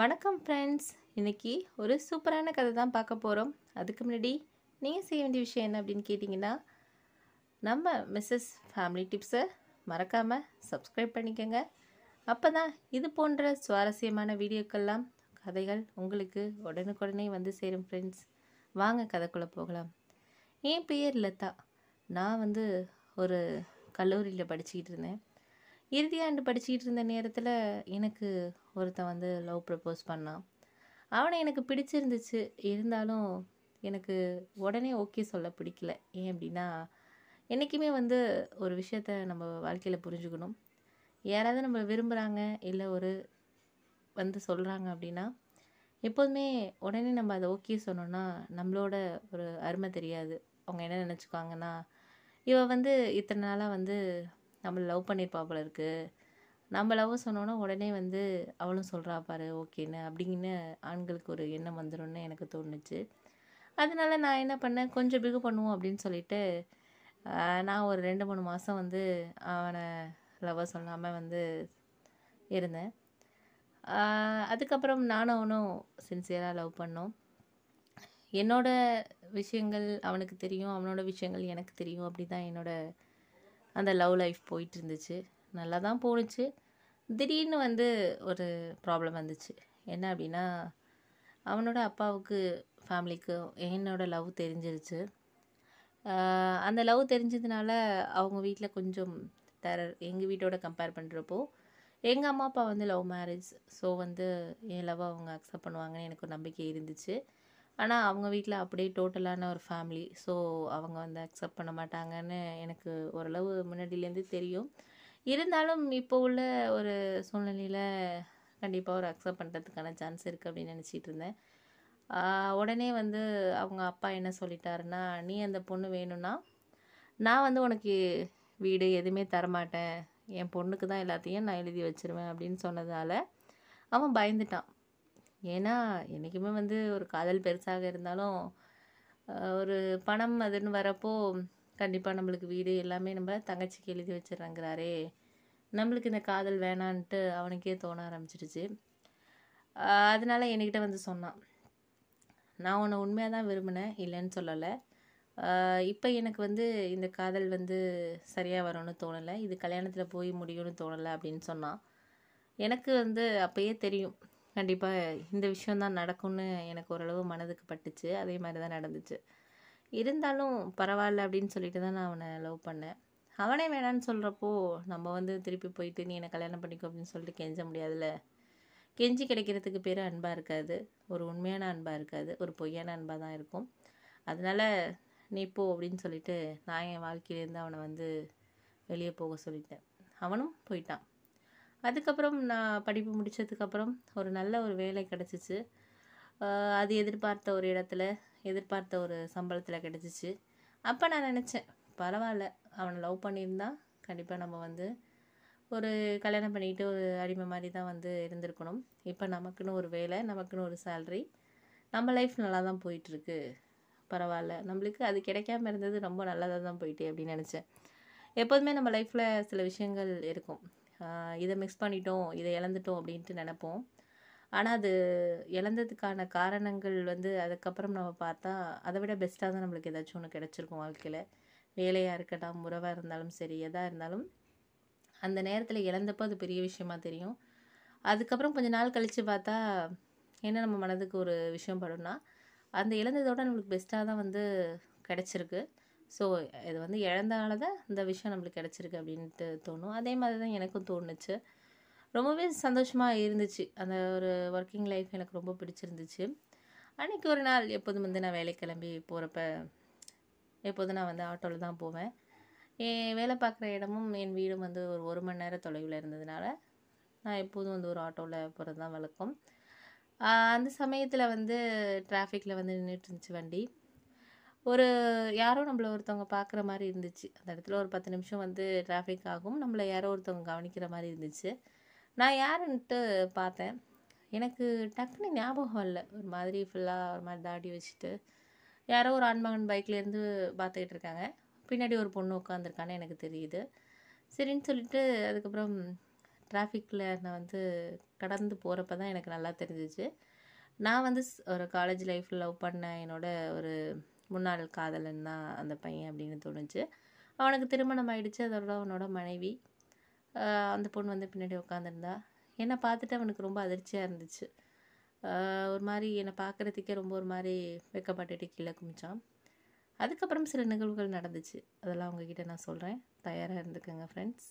வணக்கம் ஃப்ரெண்ட்ஸ் இன்றைக்கி ஒரு சூப்பரான கதை தான் பார்க்க போகிறோம் அதுக்கு முன்னாடி நீங்கள் செய்ய வேண்டிய விஷயம் என்ன அப்படின்னு கேட்டிங்கன்னா நம்ம மிஸ்ஸஸ் ஃபேமிலி டிப்ஸை மறக்காமல் சப்ஸ்கிரைப் பண்ணிக்கோங்க அப்போ தான் இது போன்ற சுவாரஸ்யமான வீடியோக்கள்லாம் கதைகள் உங்களுக்கு உடனுக்குடனே வந்து சேரும் ஃப்ரெண்ட்ஸ் வாங்க கதைக்குள்ளே போகலாம் என் பெயர் லதா நான் வந்து ஒரு கல்லூரியில் படிச்சுக்கிட்டு இருந்தேன் இறுதி ஆண்டு படிச்சுக்கிட்டு இருந்த நேரத்தில் எனக்கு ஒருத்தன் வந்து லவ் ப்ரப்போஸ் பண்ணான் அவனை எனக்கு பிடிச்சிருந்துச்சு இருந்தாலும் எனக்கு உடனே ஓகே சொல்ல பிடிக்கல ஏன் அப்படின்னா என்றைக்குமே வந்து ஒரு விஷயத்த நம்ம வாழ்க்கையில் புரிஞ்சுக்கணும் யாராவது நம்ம விரும்புகிறாங்க இல்லை ஒரு வந்து சொல்கிறாங்க அப்படின்னா எப்போதுமே உடனே நம்ம அதை ஓகே சொன்னோன்னா நம்மளோட ஒரு அருமை தெரியாது அவங்க என்ன நினச்சிக்குவாங்கன்னா இவள் வந்து இத்தனை நாளாக வந்து நம்மளை லவ் பண்ணியிருப்பாப்பில் இருக்கு நம்ம லவ் சொன்னோன்னா உடனே வந்து அவளும் சொல்கிறா பாரு ஓகேன்னு அப்படின்னு ஆண்களுக்கு ஒரு எண்ணம் வந்துடும்னு எனக்கு தோணுச்சு அதனால நான் என்ன பண்ணேன் கொஞ்சம் பிகு பண்ணுவோம் அப்படின்னு சொல்லிட்டு நான் ஒரு ரெண்டு மூணு மாதம் வந்து அவனை லவ் சொல்லாமல் வந்து இருந்தேன் அதுக்கப்புறம் நானும் அவனும் சின்சியராக லவ் பண்ணோம் என்னோடய விஷயங்கள் அவனுக்கு தெரியும் அவனோட விஷயங்கள் எனக்கு தெரியும் அப்படி தான் என்னோடய அந்த லவ் லைஃப் போயிட்டு இருந்துச்சு நல்லா தான் போணுச்சு திடீர்னு வந்து ஒரு ப்ராப்ளம் வந்துச்சு என்ன அப்படின்னா அவனோட அப்பாவுக்கு ஃபேமிலிக்கு என்னோடய லவ் தெரிஞ்சிருச்சு அந்த லவ் தெரிஞ்சதுனால அவங்க வீட்டில் கொஞ்சம் டெரர் எங்கள் வீட்டோட கம்பேர் பண்ணுறப்போ எங்கள் அம்மா அப்பா வந்து லவ் மேரேஜ் ஸோ வந்து என் லவ் அவங்க அக்செப்ட் பண்ணுவாங்கன்னு எனக்கு நம்பிக்கை இருந்துச்சு ஆனால் அவங்க வீட்டில் அப்படியே டோட்டலான ஒரு ஃபேமிலி ஸோ அவங்க வந்து அக்செப்ட் பண்ண மாட்டாங்கன்னு எனக்கு ஓரளவு முன்னாடியிலேருந்து தெரியும் இருந்தாலும் இப்போ உள்ள ஒரு சூழ்நிலையில் கண்டிப்பாக ஒரு அக்செப்ட் பண்ணுறதுக்கான சான்ஸ் இருக்குது அப்படின்னு நினச்சிட்டு இருந்தேன் உடனே வந்து அவங்க அப்பா என்ன சொல்லிட்டாருன்னா நீ அந்த பொண்ணு வேணும்னா நான் வந்து உனக்கு வீடு எதுவுமே தரமாட்டேன் என் பொண்ணுக்கு தான் எல்லாத்தையும் நான் எழுதி வச்சுருவேன் அப்படின்னு சொன்னதால் அவன் பயந்துட்டான் ஏன்னா என்றைக்குமே வந்து ஒரு காதல் பெருசாக இருந்தாலும் ஒரு பணம் அதுன்னு வரப்போ கண்டிப்பாக நம்மளுக்கு வீடு எல்லாமே நம்ம தங்கச்சிக்கு எழுதி வச்சிடறாங்கிறாரே நம்மளுக்கு இந்த காதல் வேணான்ட்டு அவனுக்கே தோண ஆரம்பிச்சிடுச்சு அதனால் என்கிட்ட வந்து சொன்னான் நான் உன்னை உண்மையாக தான் விரும்பினேன் இல்லைன்னு சொல்லலை இப்போ எனக்கு வந்து இந்த காதல் வந்து சரியாக வரும்னு தோணலை இது கல்யாணத்தில் போய் முடியும்னு தோணலை அப்படின்னு சொன்னான் எனக்கு வந்து அப்போயே தெரியும் கண்டிப்பாக இந்த விஷயந்தான் நடக்கும்னு எனக்கு ஓரளவு மனதுக்கு பட்டுச்சு அதே மாதிரி தான் நடந்துச்சு இருந்தாலும் பரவாயில்ல அப்படின்னு சொல்லிட்டு தான் நான் அவனை லவ் பண்ணேன் அவனே வேணான்னு சொல்கிறப்போ நம்ம வந்து திருப்பி போயிட்டு நீ என்னை கல்யாணம் பண்ணிக்கோ அப்படின்னு சொல்லிட்டு கெஞ்ச முடியாதுல்ல கெஞ்சி கிடைக்கிறதுக்கு பேர் அன்பாக இருக்காது ஒரு உண்மையான அன்பாக இருக்காது ஒரு பொய்யான அன்பாக தான் இருக்கும் அதனால் நீ போ அப்படின்னு சொல்லிட்டு நான் என் வாழ்க்கையிலேருந்து அவனை வந்து வெளியே போக சொல்லிட்டேன் அவனும் போயிட்டான் அதுக்கப்புறம் நான் படிப்பு முடித்ததுக்கப்புறம் ஒரு நல்ல ஒரு வேலை கிடச்சிச்சு அது எதிர்பார்த்த ஒரு இடத்துல எதிர்பார்த்த ஒரு சம்பளத்தில் கிடச்சிச்சு அப்போ நான் நினச்சேன் பரவாயில்ல அவனை லவ் பண்ணியிருந்தா கண்டிப்பாக நம்ம வந்து ஒரு கல்யாணம் பண்ணிக்கிட்டு ஒரு அடிமை மாதிரி தான் வந்து இருந்திருக்கணும் இப்போ நமக்குன்னு ஒரு வேலை நமக்குன்னு ஒரு சேல்ரி நம்ம லைஃப் நல்லா தான் போயிட்டுருக்கு பரவாயில்ல நம்மளுக்கு அது கிடைக்காம இருந்தது ரொம்ப நல்லதாக தான் போயிட்டு அப்படின்னு நினச்சேன் எப்போதுமே நம்ம லைஃப்பில் சில விஷயங்கள் இருக்கும் இதை மிக்ஸ் பண்ணிட்டோம் இதை இழந்துட்டோம் அப்படின்ட்டு நினப்போம் ஆனால் அது இழந்ததுக்கான காரணங்கள் வந்து அதுக்கப்புறம் நம்ம பார்த்தா அதை விட பெஸ்ட்டாக தான் நம்மளுக்கு ஏதாச்சும் ஒன்று கிடச்சிருக்கும் வாழ்க்கையில் வேலையாக இருக்கட்டும் உறவாக இருந்தாலும் சரி எதாக இருந்தாலும் அந்த நேரத்தில் இழந்தப்போ அது பெரிய விஷயமா தெரியும் அதுக்கப்புறம் கொஞ்ச நாள் கழித்து பார்த்தா என்ன நம்ம மனதுக்கு ஒரு விஷயம் படும்னா அந்த இழந்ததோட நம்மளுக்கு பெஸ்ட்டாக தான் வந்து கிடச்சிருக்கு ஸோ இது வந்து இழந்தனால தான் இந்த விஷயம் நம்மளுக்கு கிடச்சிருக்கு அப்படின்ட்டு தோணும் அதே மாதிரி தான் எனக்கும் தோணுச்சு ரொம்பவே சந்தோஷமாக இருந்துச்சு அந்த ஒரு ஒர்க்கிங் லைஃப் எனக்கு ரொம்ப பிடிச்சிருந்துச்சு அன்றைக்கி ஒரு நாள் எப்போதும் வந்து நான் வேலை கிளம்பி போகிறப்ப எப்போதும் நான் வந்து ஆட்டோவில் தான் போவேன் என் வேலை பார்க்குற இடமும் என் வீடும் வந்து ஒரு ஒரு மணி நேரம் தொலைவில் இருந்ததுனால நான் எப்போதும் வந்து ஒரு ஆட்டோவில் போகிறது தான் வழக்கம் அந்த சமயத்தில் வந்து டிராஃபிக்கில் வந்து நின்றுட்டு இருந்துச்சு வண்டி ஒரு யாரோ நம்மளை ஒருத்தவங்க பார்க்குற மாதிரி இருந்துச்சு அந்த இடத்துல ஒரு பத்து நிமிஷம் வந்து டிராஃபிக் ஆகும் நம்மளை யாரோ ஒருத்தவங்க கவனிக்கிற மாதிரி இருந்துச்சு நான் யாருன்ட்டு பார்த்தேன் எனக்கு டக்குன்னு ஞாபகம் இல்லை ஒரு மாதிரி ஃபுல்லாக ஒரு மாதிரி தாடி வச்சுட்டு யாரோ ஒரு ஆண்மகன் பைக்லேருந்து பார்த்துக்கிட்டு இருக்காங்க பின்னாடி ஒரு பொண்ணு உட்காந்துருக்கான்னு எனக்கு தெரியுது சரின்னு சொல்லிட்டு அதுக்கப்புறம் டிராஃபிக்கில் நான் வந்து கடந்து போகிறப்ப தான் எனக்கு நல்லா தெரிஞ்சிச்சு நான் வந்து ஒரு காலேஜ் லைஃப்பில் லவ் பண்ண என்னோட ஒரு முன்னாள் காதலன் தான் அந்த பையன் அப்படின்னு தோணுச்சு அவனுக்கு திருமணம் ஆயிடுச்சு அதோட அவனோட மனைவி அந்த பொண்ணு வந்து பின்னாடி உட்காந்துருந்தா என்னை பார்த்துட்டு அவனுக்கு ரொம்ப அதிர்ச்சியாக இருந்துச்சு ஒரு மாதிரி என்னை பார்க்குறதுக்கே ரொம்ப ஒரு மாதிரி வெக்கப்பட்டுட்டு கீழே குமிச்சான் அதுக்கப்புறம் சில நிகழ்வுகள் நடந்துச்சு அதெல்லாம் உங்ககிட்ட நான் சொல்கிறேன் தயாராக இருந்துக்கோங்க ஃப்ரெண்ட்ஸ்